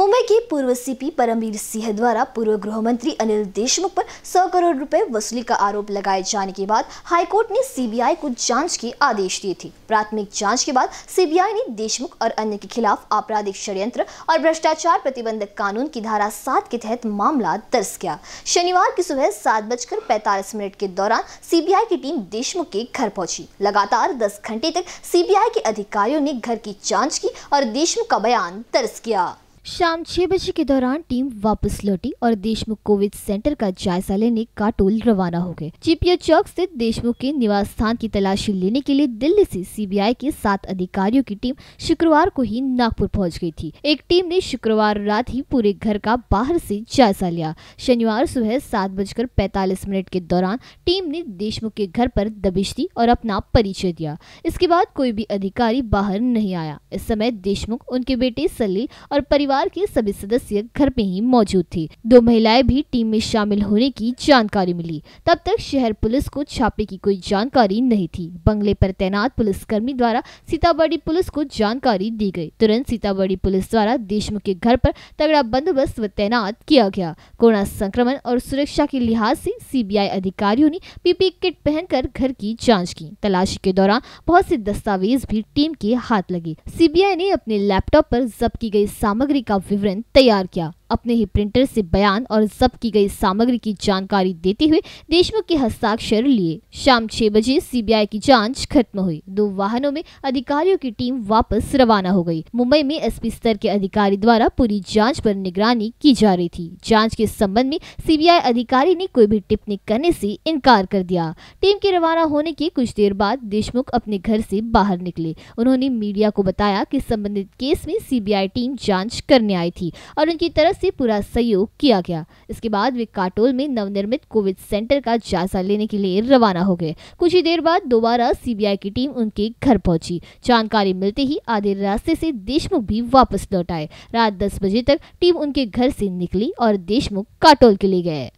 मुंबई के पूर्व सीपी परमवीर सिंह द्वारा पूर्व गृह मंत्री अनिल देशमुख पर 100 करोड़ रुपए वसूली का आरोप लगाए जाने के बाद हाईकोर्ट ने सीबीआई को जांच के आदेश दिए थे प्राथमिक जांच के बाद सीबीआई ने देशमुख और अन्य के खिलाफ आपराधिक षड्यंत्र और भ्रष्टाचार प्रतिबंधक कानून की धारा सात के तहत मामला दर्ज किया शनिवार की सुबह सात बजकर पैतालीस मिनट के दौरान सीबीआई की टीम देशमुख के घर पहुंची लगातार दस घंटे तक सीबीआई के अधिकारियों ने घर की जाँच की और देशमुख का बयान दर्ज किया शाम छह बजे के दौरान टीम वापस लौटी और देशमुख कोविड सेंटर का जायजा लेने काटोल रवाना हो गए चिपिया चौक स्थित देशमुख के निवास स्थान की तलाशी लेने के लिए दिल्ली से सीबीआई के सात अधिकारियों की टीम शुक्रवार को ही नागपुर पहुंच गई थी एक टीम ने शुक्रवार रात ही पूरे घर का बाहर से जायजा लिया शनिवार सुबह सात बजकर पैतालीस मिनट के दौरान टीम ने देशमुख के घर पर दबिश दी और अपना परिचय दिया इसके बाद कोई भी अधिकारी बाहर नहीं आया इस समय देशमुख उनके बेटे सली और परिवार परिवार के सभी सदस्य घर में ही मौजूद थे दो महिलाएं भी टीम में शामिल होने की जानकारी मिली तब तक शहर पुलिस को छापे की कोई जानकारी नहीं थी बंगले पर तैनात पुलिसकर्मी द्वारा सीताबड़ी पुलिस को जानकारी दी गई तुरंत सीताबड़ी पुलिस द्वारा देशमुख के घर पर तगड़ा बंदोबस्त व तैनात किया गया कोरोना संक्रमण और सुरक्षा के लिहाज से सीबीआई अधिकारियों ने पीपी किट पहनकर घर की जांच की तलाशी के दौरान बहुत से दस्तावेज भी टीम के हाथ लगे सीबीआई ने अपने लैपटॉप पर जब्त की गई सामग्री का विवरण तैयार किया अपने ही प्रिंटर से बयान और जब्त की गई सामग्री की जानकारी देते हुए देशमुख के हस्ताक्षर लिए शाम छह बजे सीबीआई की जांच खत्म हुई दो वाहनों में अधिकारियों की टीम वापस रवाना हो गई मुंबई में एसपी स्तर के अधिकारी द्वारा पूरी जाँच पर निगरानी की जा रही थी जाँच के संबंध में सीबीआई अधिकारी ने कोई भी टिप्पणी करने से इनकार कर दिया टीम के रवाना होने के कुछ देर बाद देशमुख अपने घर से बाहर निकले उन्होंने मीडिया को बताया कि संबंधित केस में सीबीआई टीम जांच करने आई थी और उनकी तरफ से पूरा सहयोग किया गया इसके बाद वे काटोल में नवनिर्मित कोविड सेंटर का जायजा लेने के लिए रवाना हो गए कुछ ही देर बाद दोबारा सीबीआई की टीम उनके घर पहुंची जानकारी मिलते ही आधे रास्ते से देशमुख भी वापस लौट आए रात दस बजे तक टीम उनके घर से निकली और देशमुख काटोल के लिए गए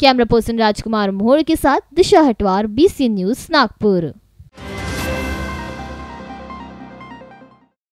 कैमरा पर्सन राजकुमार मोहर के साथ दिशा हटवार बीसी न्यूज नागपुर